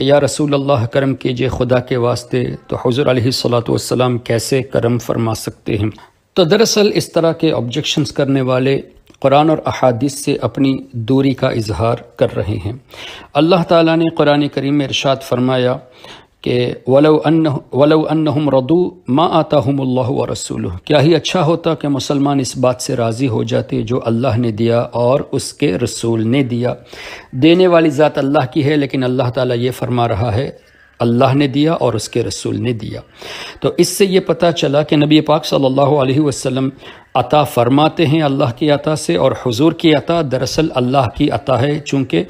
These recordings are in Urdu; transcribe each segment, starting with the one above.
کہ یا رسول اللہ کرم کیجئے خدا کے واسطے تو حضور علیہ السلام والسلام کیسے کرم فرما سکتے ہیں تو دراصل اس طرح کے اوبجیکشنز کرنے والے قرآن اور احادیث سے اپنی دوری کا اظہار کر رہے ہیں اللہ تعالیٰ نے قرآن کریم میں ارشاد فرمایا کہ ولو ان ہم ردو ما آتا ہم اللہ و رسول کیا ہی اچھا ہوتا کہ مسلمان اس بات سے راضی ہو جاتے جو اللہ نے دیا اور اس کے رسول نے دیا دینے والی ذات اللہ کی ہے لیکن اللہ تعالیٰ یہ فرما رہا ہے اللہ نے دیا اور اس کے رسول نے دیا تو اس سے یہ پتہ چلا کہ نبی پاک صلی اللہ علیہ وسلم عطا فرماتے ہیں اللہ کی عطا سے اور حضور کی عطا دراصل اللہ کی عطا ہے چونکہ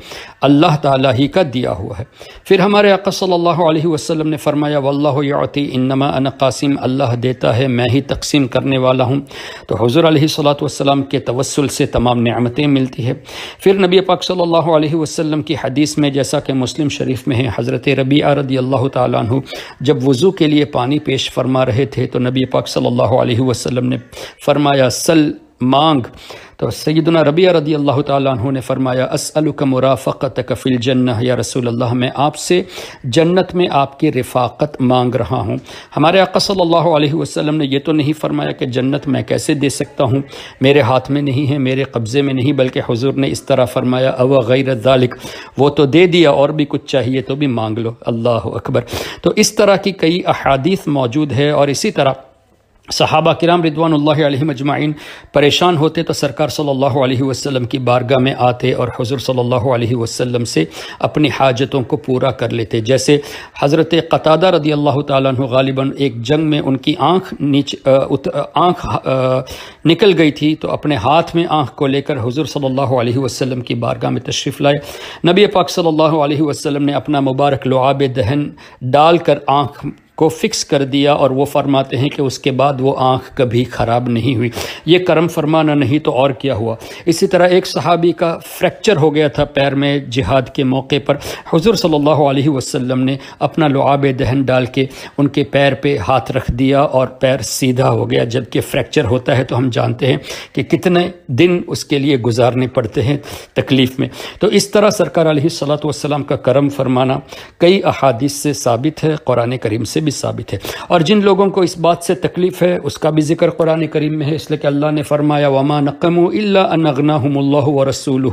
اللہ تعالیٰ ہی کا دیا ہوا ہے پھر ہمارے آقا صلی اللہ علیہ وسلم نے فرمایا واللہ یعطی انما انا قاسم اللہ دیتا ہے میں ہی تقسیم کرنے والا ہوں تو حضور علیہ السلام کے توسل سے تمام نعمتیں ملتی ہیں پھر نبی پاک صلی اللہ علیہ وسلم کی حدیث میں جیسا کہ مسلم شریف میں ہیں حضرت ربیعہ رضی اللہ تعالیٰ عنہ جب وضو کے لیے پانی پیش فرما رہے تھے تو نبی پاک صلی اللہ علیہ وسلم نے فرمایا سل مانگ تو سیدنا ربیع رضی اللہ تعالیٰ عنہ نے فرمایا مرافقت کفیل الجنہ یا رسول اللہ میں آپ سے جنت میں آپ کی رفاقت مانگ رہا ہوں ہمارے آقا صلی اللہ علیہ وسلم نے یہ تو نہیں فرمایا کہ جنت میں کیسے دے سکتا ہوں میرے ہاتھ میں نہیں ہے میرے قبضے میں نہیں بلکہ حضور نے اس طرح فرمایا او غیر ذالک وہ تو دے دیا اور بھی کچھ چاہیے تو بھی مانگ لو اللہ اکبر تو اس طرح کی کئی احادیث موجود ہے اور اسی طرح صحابہ کرام ردوان اللہ علیہ مجمعین پریشان ہوتے تو سرکار صلی اللہ علیہ وسلم کی بارگاہ میں آتے اور حضور صلی اللہ علیہ وسلم سے اپنی حاجتوں کو پورا کر لیتے جیسے حضرت قطادہ رضی اللہ تعالیٰ عنہ غالباً ایک جنگ میں ان کی آنکھ نیچ آنکھ نکل گئی تھی تو اپنے ہاتھ میں آنکھ کو لے کر حضور صلی اللہ علیہ وسلم کی بارگاہ میں تشریف لائے نبی پاک صلی اللہ علیہ وسلم نے اپنا مبارک لعاب دہن ڈال کر آنکھ کو فکس کر دیا اور وہ فرماتے ہیں کہ اس کے بعد وہ آنکھ کبھی خراب نہیں ہوئی یہ کرم فرمانا نہیں تو اور کیا ہوا اسی طرح ایک صحابی کا فریکچر ہو گیا تھا پیر میں جہاد کے موقع پر حضور صلی اللہ علیہ وسلم نے اپنا لعاب دہن ڈال کے ان کے پیر پہ ہاتھ رکھ دیا اور پیر سیدھا ہو گیا جب کہ فریکچر ہوتا ہے تو ہم جانتے ہیں کہ کتنے دن اس کے لیے گزارنے پڑتے ہیں تکلیف میں تو اس طرح سرکار علیہ صلاح وسلم کا کرم فرمانا کئی احادیث سے ثابت ہے قرآن کریم سے بھی بھی ثابت ہے اور جن لوگوں کو اس بات سے تکلیف ہے اس کا بھی ذکر قرآن کریم میں ہے اس لیے کہ اللہ نے فرمایا اللَّهُ اللہ اللہ رسول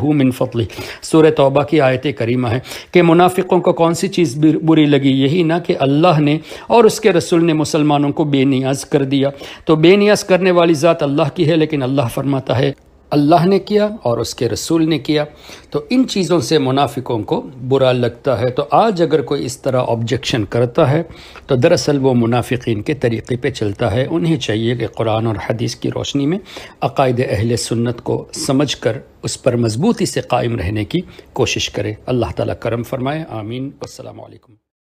سور توبہ کی آیت کریمہ ہے کہ منافقوں کو کون سی چیز بری لگی یہی نہ کہ اللہ نے اور اس کے رسول نے مسلمانوں کو بے نیاز کر دیا تو بے نیاز کرنے والی ذات اللہ کی ہے لیکن اللہ فرماتا ہے اللہ نے کیا اور اس کے رسول نے کیا تو ان چیزوں سے منافقوں کو برا لگتا ہے تو آج اگر کوئی اس طرح آبجیکشن کرتا ہے تو دراصل وہ منافقین کے طریقے پہ چلتا ہے انہیں چاہیے کہ قرآن اور حدیث کی روشنی میں عقائد اہل سنت کو سمجھ کر اس پر مضبوطی سے قائم رہنے کی کوشش کرے اللہ تعالیٰ کرم فرمائے آمین السلام علیکم